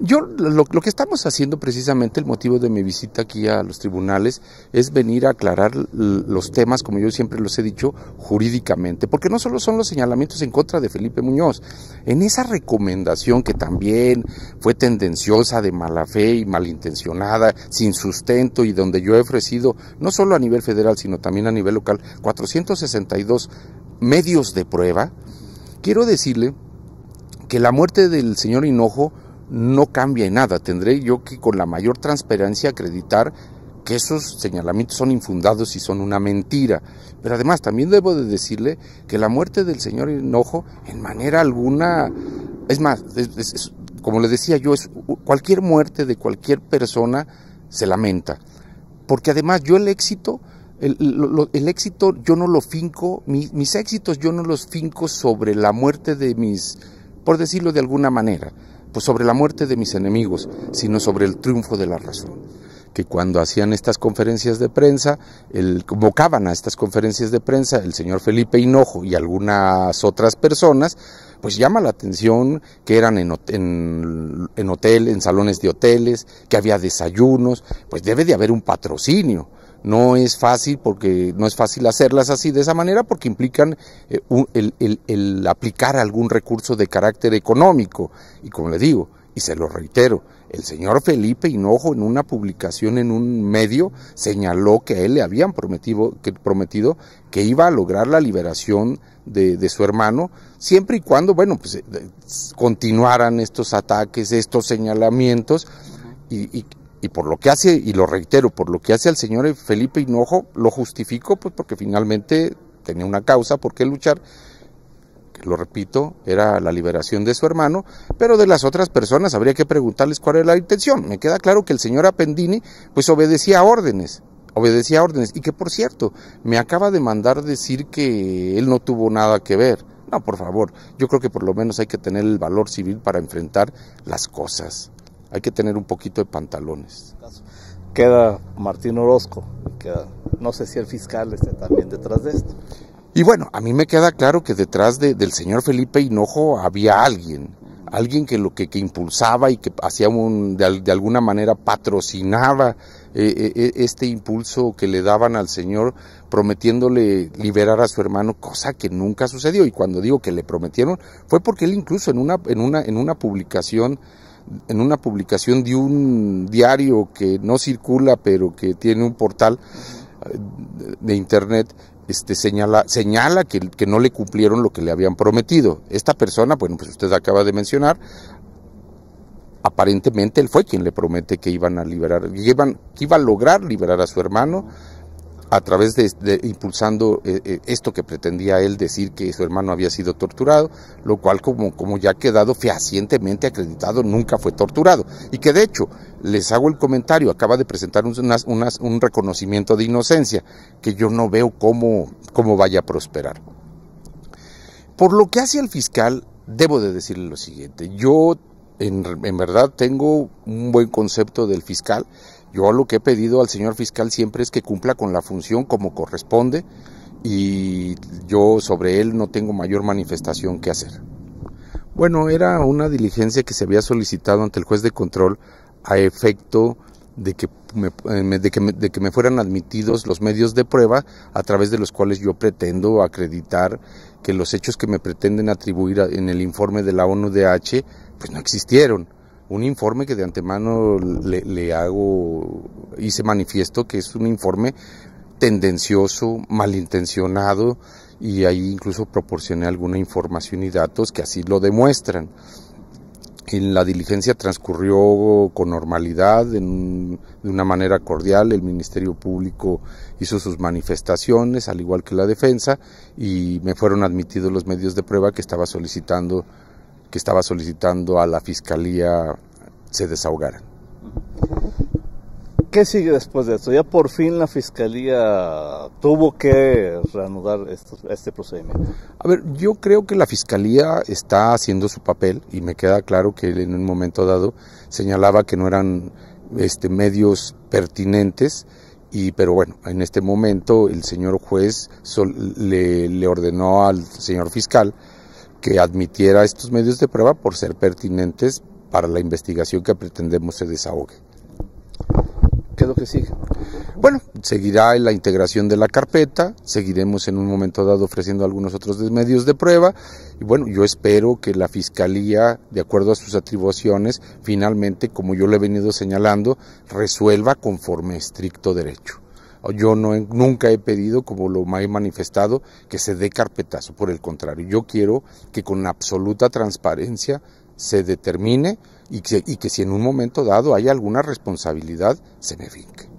Yo lo, que estamos haciendo precisamente, el motivo de mi visita aquí a los tribunales, es venir a aclarar los temas, como yo siempre los he dicho, jurídicamente, porque no solo son los señalamientos en contra de Felipe Muñoz, en esa recomendación que también fue tendenciosa, de mala fe y malintencionada, sin sustento y donde yo he ofrecido, no solo a nivel federal, sino también a nivel local, 462 medios de prueba, quiero decirle que la muerte del señor Hinojo no cambia nada. Tendré yo que con la mayor transparencia acreditar que esos señalamientos son infundados y son una mentira. Pero además también debo de decirle que la muerte del señor Hinojo en manera alguna, es más, como le decía yo, es, cualquier muerte de cualquier persona se lamenta. Porque además yo el éxito, el, éxito yo no lo finco, mis éxitos yo no los finco sobre la muerte de mis, por decirlo de alguna manera pues sobre la muerte de mis enemigos, sino sobre el triunfo de la razón. Que cuando hacían estas conferencias de prensa, el, convocaban a estas conferencias de prensa el señor Felipe Hinojo y algunas otras personas, pues llama la atención que eran en, en hotel, en salones de hoteles, que había desayunos, pues debe de haber un patrocinio no es fácil porque no es fácil hacerlas así de esa manera porque implican eh, el, aplicar algún recurso de carácter económico. Y como le digo, y se lo reitero, el señor Felipe Hinojo en una publicación en un medio señaló que a él le habían prometido que, prometido que iba a lograr la liberación de, su hermano, siempre y cuando, bueno, pues eh, continuaran estos ataques, estos señalamientos, y, y y por lo que hace, y lo reitero, por lo que hace al señor Felipe Hinojo, lo justifico pues, porque finalmente tenía una causa por qué luchar, lo repito, era la liberación de su hermano, pero de las otras personas habría que preguntarles cuál era la intención. Me queda claro que el señor Appendini pues obedecía órdenes, obedecía órdenes, y que por cierto, me acaba de mandar decir que él no tuvo nada que ver. No, por favor, yo creo que por lo menos hay que tener el valor civil para enfrentar las cosas hay que tener un poquito de pantalones. Este queda Martín Orozco, queda, no sé si el fiscal esté también detrás de esto. Y bueno, a mí me queda claro que detrás del señor Felipe Hinojo había alguien, alguien que lo que, impulsaba y que hacía de, alguna manera patrocinaba eh, eh, eh, este impulso que le daban al Señor prometiéndole liberar a su hermano, cosa que nunca sucedió. Y cuando digo que le prometieron, fue porque él incluso en una, en una, en una publicación en una publicación de un diario que no circula, pero que tiene un portal eh, de internet, este, señala, señala que, no le cumplieron lo que le habían prometido. Esta persona, bueno, pues usted acaba de mencionar, aparentemente él fue quien le promete que iban a liberar, que iba a lograr liberar a su hermano a través de, impulsando eh, eh, esto que pretendía él decir que su hermano había sido torturado, lo cual como, ya ha quedado fehacientemente acreditado, nunca fue torturado. Y que de hecho, les hago el comentario, acaba de presentar un reconocimiento de inocencia, que yo no veo cómo, cómo vaya a prosperar. Por lo que hace al fiscal, debo de decirle lo siguiente, yo en verdad tengo un buen concepto del fiscal, yo lo que he pedido al señor fiscal siempre es que cumpla con la función como corresponde y yo sobre él no tengo mayor manifestación que hacer. Bueno, era una diligencia que se había solicitado ante el juez de control a efecto de que, me, eh, de que me, fueran admitidos los medios de prueba a través de los cuales yo pretendo acreditar que los hechos que me pretenden atribuir en el informe de la ONUDH pues no existieron un informe que de antemano le, hago y se manifiesto que es un informe tendencioso, malintencionado y ahí incluso proporcioné alguna información y datos que así lo demuestran. En la diligencia transcurrió con normalidad, de una manera cordial, el Ministerio Público hizo sus manifestaciones, al igual que la defensa, y me fueron admitidos los medios de prueba que estaba solicitando que estaba solicitando a la Fiscalía se desahogaran. ¿Qué sigue después de esto? Ya por fin la Fiscalía tuvo que reanudar este, procedimiento. A ver, yo creo que la Fiscalía está haciendo su papel y me queda claro que en un momento dado señalaba que no eran este, medios pertinentes. Y, pero bueno, en este momento el señor juez le ordenó al señor fiscal que admitiera estos medios de prueba por ser pertinentes para la investigación que pretendemos se desahogue. ¿Qué es lo que sigue? Bueno, seguirá la integración de la carpeta, seguiremos en un momento dado ofreciendo algunos otros medios de prueba y bueno, yo espero que la Fiscalía, de acuerdo a sus atribuciones, finalmente, como yo le he venido señalando, resuelva conforme estricto derecho. Yo no, nunca he pedido, como lo he manifestado, que se dé carpetazo. Por el contrario, yo quiero que con absoluta transparencia se determine y que, y que si en un momento dado hay alguna responsabilidad, se me finque.